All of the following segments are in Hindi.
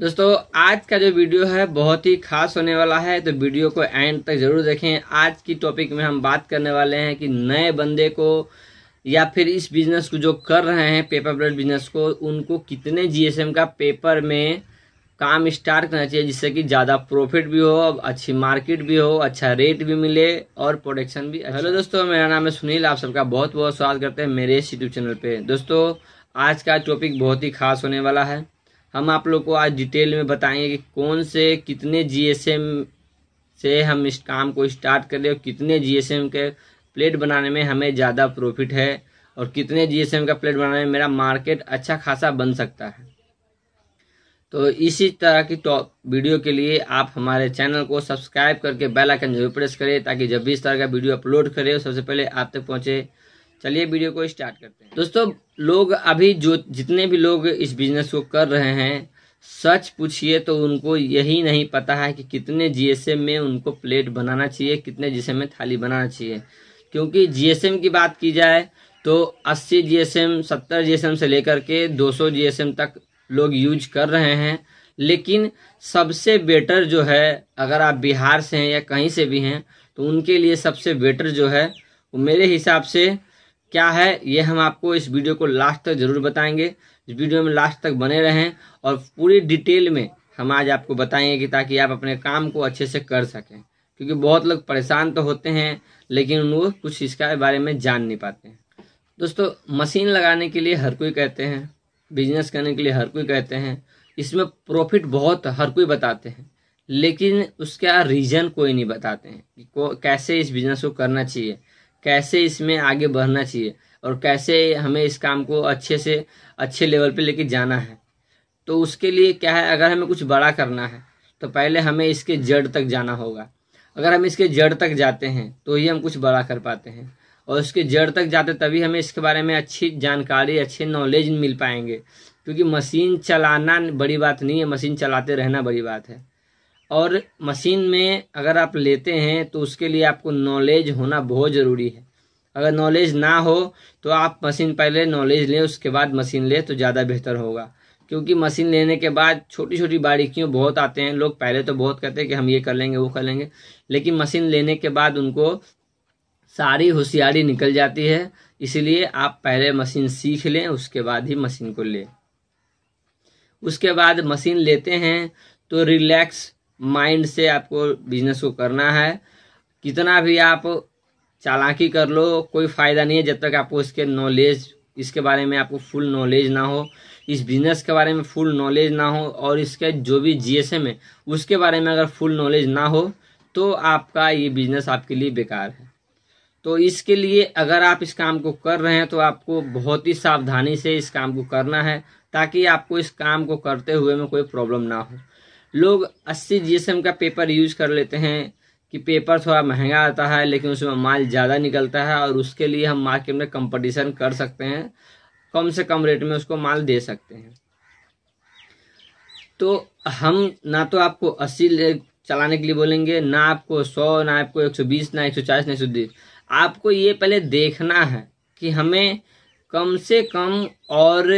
दोस्तों आज का जो वीडियो है बहुत ही खास होने वाला है तो वीडियो को एंड तक जरूर देखें आज की टॉपिक में हम बात करने वाले हैं कि नए बंदे को या फिर इस बिजनेस को जो कर रहे हैं पेपर प्लेट बिजनेस को उनको कितने जीएसएम का पेपर में काम स्टार्ट करना चाहिए जिससे कि ज़्यादा प्रॉफिट भी हो अच्छी मार्केट भी हो अच्छा रेट भी मिले और प्रोडक्शन भी अच्छा। हेलो अच्छा। दोस्तों मेरा नाम है सुनील आप सबका बहुत बहुत स्वागत करते हैं मेरे इस यूट्यूब चैनल पे दोस्तों आज का टॉपिक बहुत ही खास होने वाला है हम आप लोग को आज डिटेल में बताएंगे कि कौन से कितने जीएसएम से हम इस काम को स्टार्ट करें और कितने जीएसएम के प्लेट बनाने में हमें ज़्यादा प्रॉफिट है और कितने जीएसएम का प्लेट बनाने में मेरा मार्केट अच्छा खासा बन सकता है तो इसी तरह की टॉप वीडियो के लिए आप हमारे चैनल को सब्सक्राइब करके बेल आइकन जरूर प्रेस करें ताकि जब भी इस तरह का वीडियो अपलोड करें सबसे पहले आप तक पहुंचे चलिए वीडियो को स्टार्ट करते हैं दोस्तों लोग अभी जो जितने भी लोग इस बिजनेस को कर रहे हैं सच पूछिए तो उनको यही नहीं पता है कि कितने जीएसएम में उनको प्लेट बनाना चाहिए कितने जीएसएम में थाली बनाना चाहिए क्योंकि जीएसएम की बात की जाए तो 80 जीएसएम 70 जीएसएम से लेकर के 200 जीएसएम तक लोग यूज कर रहे हैं लेकिन सबसे बेटर जो है अगर आप बिहार से हैं या कहीं से भी हैं तो उनके लिए सबसे बेटर जो है वो मेरे हिसाब से क्या है ये हम आपको इस वीडियो को लास्ट तक जरूर बताएंगे इस वीडियो में लास्ट तक बने रहें और पूरी डिटेल में हम आज आपको बताएंगे कि ताकि आप अपने काम को अच्छे से कर सकें क्योंकि बहुत लोग परेशान तो होते हैं लेकिन वो कुछ इसका बारे में जान नहीं पाते हैं दोस्तों मशीन लगाने के लिए हर कोई कहते हैं बिजनेस करने के लिए हर कोई कहते हैं इसमें प्रॉफिट बहुत हर कोई बताते हैं लेकिन उसका रीज़न कोई नहीं बताते हैं कि को, कैसे इस बिजनेस को करना चाहिए कैसे इसमें आगे बढ़ना चाहिए और कैसे हमें इस काम को अच्छे से अच्छे लेवल पे लेके जाना है तो उसके लिए क्या है अगर हमें कुछ बड़ा करना है तो पहले हमें इसके जड़ तक जाना होगा अगर हम इसके जड़ तक जाते हैं तो ही हम कुछ बड़ा कर पाते हैं और उसके जड़ तक जाते तभी हमें इसके बारे में अच्छी जानकारी अच्छे नॉलेज मिल पाएंगे क्योंकि मशीन चलाना बड़ी बात नहीं है मशीन चलाते रहना बड़ी बात है और मशीन में अगर आप लेते हैं तो उसके लिए आपको नॉलेज होना बहुत ज़रूरी है अगर नॉलेज ना हो तो आप मशीन पहले नॉलेज लें उसके बाद मशीन लें तो ज़्यादा बेहतर होगा क्योंकि मशीन लेने के बाद छोटी छोटी बारीकियों बहुत आते हैं लोग पहले तो बहुत कहते हैं कि हम ये कर लेंगे वो कर लेंगे लेकिन मशीन लेने के बाद उनको सारी होशियारी निकल जाती है इसलिए आप पहले मशीन सीख लें उसके बाद ही मशीन को लें उसके बाद मशीन लेते हैं तो रिलैक्स माइंड से आपको बिजनेस को करना है कितना भी आप चालाकी कर लो कोई फ़ायदा नहीं है जब तक आपको इसके नॉलेज इसके बारे में आपको फुल नॉलेज ना हो इस बिज़नेस के बारे में फुल नॉलेज ना हो और इसके जो भी जी एस एम है उसके बारे में अगर फुल नॉलेज ना हो तो आपका ये बिज़नेस आपके लिए बेकार है तो इसके लिए अगर आप इस काम को कर रहे हैं तो आपको बहुत ही सावधानी से इस काम को करना है ताकि आपको इस काम को करते हुए में कोई प्रॉब्लम ना हो लोग अस्सी जीएसएम का पेपर यूज कर लेते हैं कि पेपर थोड़ा महंगा आता है लेकिन उसमें माल ज़्यादा निकलता है और उसके लिए हम मार्केट में कंपटीशन कर सकते हैं कम से कम रेट में उसको माल दे सकते हैं तो हम ना तो आपको अस्सी चलाने के लिए बोलेंगे ना आपको सौ ना आपको एक सौ बीस ना एक सौ चालीस ना एक सौ तीस आपको ये पहले देखना है कि हमें कम से कम और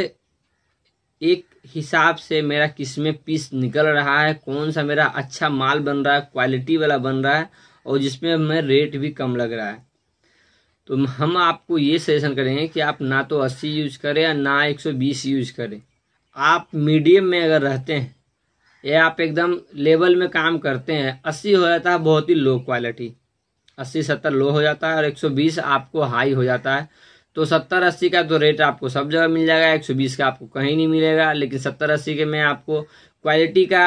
एक हिसाब से मेरा किस में पीस निकल रहा है कौन सा मेरा अच्छा माल बन रहा है क्वालिटी वाला बन रहा है और जिसमें हमें रेट भी कम लग रहा है तो हम आपको ये सजेशन करेंगे कि आप ना तो 80 यूज करें या ना 120 यूज करें आप मीडियम में अगर रहते हैं या आप एकदम लेवल में काम करते हैं अस्सी हो जाता है बहुत ही लो क्वालिटी अस्सी सत्तर लो हो जाता है और एक आपको हाई हो जाता है तो सत्तर अस्सी का तो रेट आपको सब जगह मिल जाएगा एक सौ बीस का आपको कहीं नहीं मिलेगा लेकिन सत्तर अस्सी के में आपको क्वालिटी का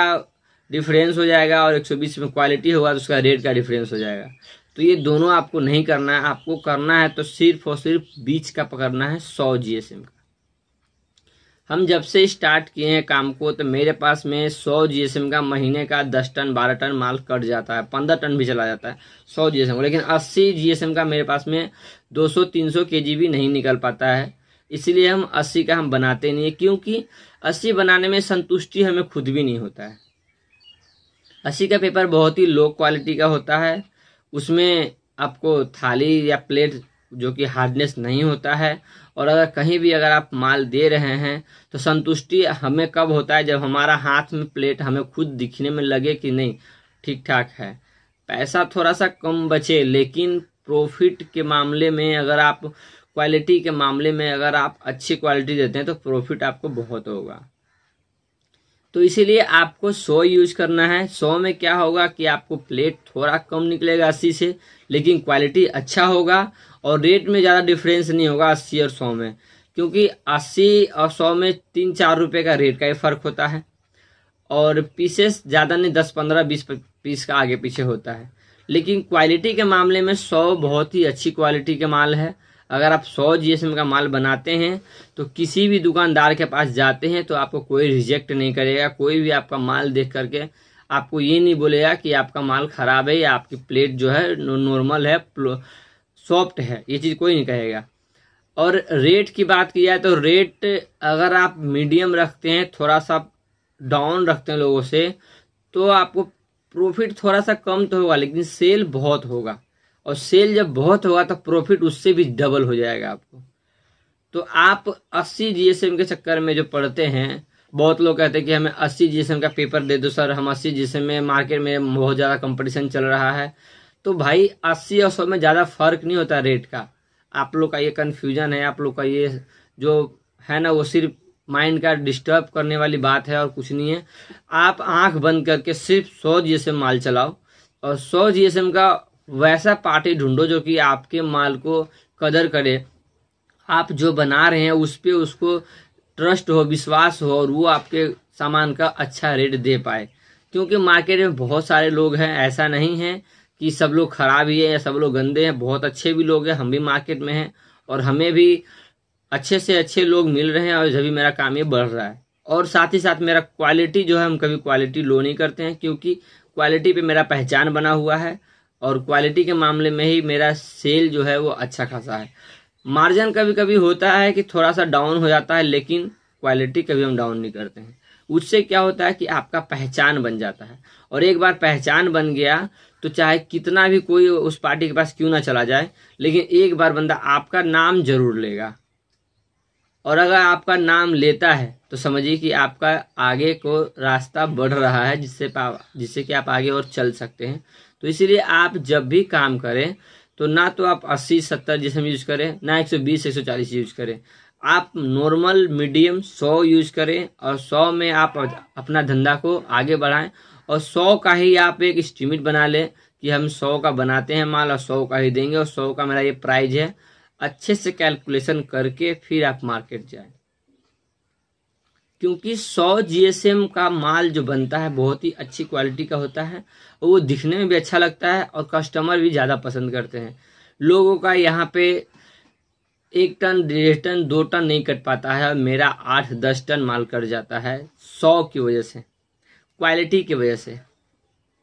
डिफरेंस हो जाएगा और एक सौ बीस में क्वालिटी होगा तो उसका रेट का डिफरेंस हो जाएगा तो ये दोनों आपको नहीं करना है आपको करना है तो सिर्फ और सिर्फ बीच का पकड़ना है सौ जी एस एम का हम जब से स्टार्ट किए हैं काम को तो मेरे पास में सौ जीएसएम का महीने का दस टन बारह टन माल कट जाता है पंद्रह टन भी चला जाता है सौ जीएसएम लेकिन अस्सी जीएसएम का मेरे पास में दो सौ तीन सौ के जी भी नहीं निकल पाता है इसलिए हम अस्सी का हम बनाते नहीं है क्योंकि अस्सी बनाने में संतुष्टि हमें खुद भी नहीं होता है अस्सी का पेपर बहुत ही लो क्वालिटी का होता है उसमें आपको थाली या प्लेट जो कि हार्डनेस नहीं होता है और अगर कहीं भी अगर आप माल दे रहे हैं तो संतुष्टि हमें कब होता है जब हमारा हाथ में प्लेट हमें खुद दिखने में लगे कि नहीं ठीक ठाक है पैसा थोड़ा सा कम बचे लेकिन प्रॉफिट के मामले में अगर आप क्वालिटी के मामले में अगर आप अच्छी क्वालिटी देते हैं तो प्रॉफिट आपको बहुत होगा तो इसीलिए आपको सो यूज करना है सो में क्या होगा कि आपको प्लेट थोड़ा कम निकलेगा अस्सी से लेकिन क्वालिटी अच्छा होगा और रेट में ज़्यादा डिफरेंस नहीं होगा अस्सी और सौ में क्योंकि अस्सी और सौ में तीन चार रुपये का रेट का ही फ़र्क होता है और पीसेस ज़्यादा नहीं दस पंद्रह बीस पीस का आगे पीछे होता है लेकिन क्वालिटी के मामले में सौ बहुत ही अच्छी क्वालिटी का माल है अगर आप सौ जी का माल बनाते हैं तो किसी भी दुकानदार के पास जाते हैं तो आपको कोई रिजेक्ट नहीं करेगा कोई भी आपका माल देख करके आपको ये नहीं बोलेगा कि आपका माल खराब है या आपकी प्लेट जो है नॉर्मल है सॉफ्ट है ये चीज़ कोई नहीं कहेगा और रेट की बात की जाए तो रेट अगर आप मीडियम रखते हैं थोड़ा सा डाउन रखते हैं लोगों से तो आपको प्रॉफिट थोड़ा सा कम तो होगा लेकिन सेल बहुत होगा और सेल जब बहुत होगा तो प्रॉफिट उससे भी डबल हो जाएगा आपको तो आप 80 जीएसएम के चक्कर में जो पढ़ते हैं बहुत लोग कहते हैं कि हमें 80 जीएसएम का पेपर दे दो सर हम 80 जीएसएम में मार्केट में बहुत ज़्यादा कंपटीशन चल रहा है तो भाई अस्सी और सौ में ज़्यादा फर्क नहीं होता रेट का आप लोग का ये कन्फ्यूजन है आप लोग का ये जो है ना वो सिर्फ माइंड का डिस्टर्ब करने वाली बात है और कुछ नहीं है आप आंख बंद करके सिर्फ सौ जी माल चलाओ और सौ जी का वैसा पार्टी ढूंढो जो कि आपके माल को कदर करे आप जो बना रहे हैं उस पर उसको ट्रस्ट हो विश्वास हो और वो आपके सामान का अच्छा रेट दे पाए क्योंकि मार्केट में बहुत सारे लोग हैं ऐसा नहीं है कि सब लोग खराब ही है सब लोग गंदे हैं बहुत अच्छे भी लोग हैं हम भी मार्केट में हैं और हमें भी अच्छे से अच्छे लोग मिल रहे हैं और जब भी मेरा काम ये बढ़ रहा है और साथ ही साथ मेरा क्वालिटी जो है हम कभी क्वालिटी लो नहीं करते हैं क्योंकि क्वालिटी पे मेरा पहचान बना हुआ है और क्वालिटी के मामले में ही मेरा सेल जो है वो अच्छा खासा है मार्जिन कभी कभी होता है कि थोड़ा सा डाउन हो जाता है लेकिन क्वालिटी कभी हम डाउन नहीं करते हैं उससे क्या होता है कि आपका पहचान बन जाता है और एक बार पहचान बन गया तो चाहे कितना भी कोई उस पार्टी के पास क्यों ना चला जाए लेकिन एक बार बंदा आपका नाम जरूर लेगा और अगर आपका नाम लेता है तो समझिए कि आपका आगे को रास्ता बढ़ रहा है जिससे जिससे कि आप आगे और चल सकते हैं तो इसीलिए आप जब भी काम करें तो ना तो आप 80 70 जिसम यूज करें ना 120 140 यूज करें आप नॉर्मल मीडियम 100 यूज करें और 100 में आप अपना धंधा को आगे बढ़ाएं और सौ का ही आप एक स्टीमेट बना लें कि हम सौ का बनाते हैं माल और सौ का ही देंगे और सौ का मेरा ये प्राइज है अच्छे से कैलकुलेशन करके फिर आप मार्केट जाए क्योंकि 100 जीएसएम का माल जो बनता है बहुत ही अच्छी क्वालिटी का होता है और वो दिखने में भी अच्छा लगता है और कस्टमर भी ज़्यादा पसंद करते हैं लोगों का यहाँ पे एक टन डेढ़ टन दो टन नहीं कट पाता है और मेरा आठ दस टन माल कट जाता है सौ की वजह से क्वालिटी की वजह से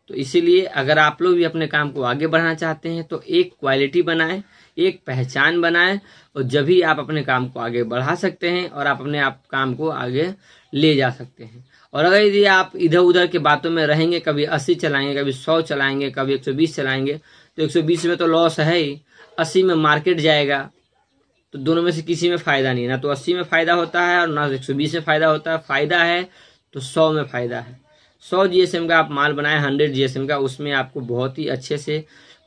तो इसीलिए अगर आप लोग भी अपने काम को आगे बढ़ाना चाहते हैं तो एक क्वालिटी बनाएं एक पहचान बनाएं और जब भी आप अपने काम को आगे बढ़ा सकते हैं और आप अपने आप काम को आगे ले जा सकते हैं और अगर यदि आप इधर उधर के बातों में रहेंगे कभी अस्सी चलाएंगे कभी सौ चलाएंगे कभी एक सौ बीस चलाएंगे तो एक सौ बीस में तो लॉस है ही अस्सी में मार्केट जाएगा तो दोनों में से किसी में फ़ायदा नहीं ना तो अस्सी में फ़ायदा होता है और ना तो एक सौ बीस में फ़ायदा होता है फ़ायदा है तो सौ में फ़ायदा है सौ जीएसएम का आप माल बनाए हंड्रेड जीएसएम का उसमें आपको बहुत ही अच्छे से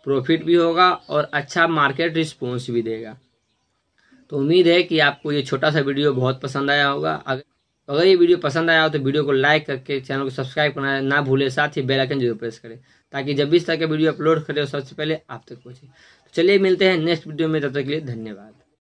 प्रॉफिट भी होगा और अच्छा मार्केट रिस्पॉन्स भी देगा तो उम्मीद है कि आपको ये छोटा सा वीडियो बहुत पसंद आया होगा अगर अगर ये वीडियो पसंद आया हो तो वीडियो को लाइक करके चैनल को सब्सक्राइब करना ना भूलें साथ ही बेल आइकन जरूर प्रेस करें ताकि जब भी इस तरह के वीडियो अपलोड करें सबसे पहले आप तक पहुँचे तो चलिए मिलते हैं नेक्स्ट वीडियो में तब तक के लिए धन्यवाद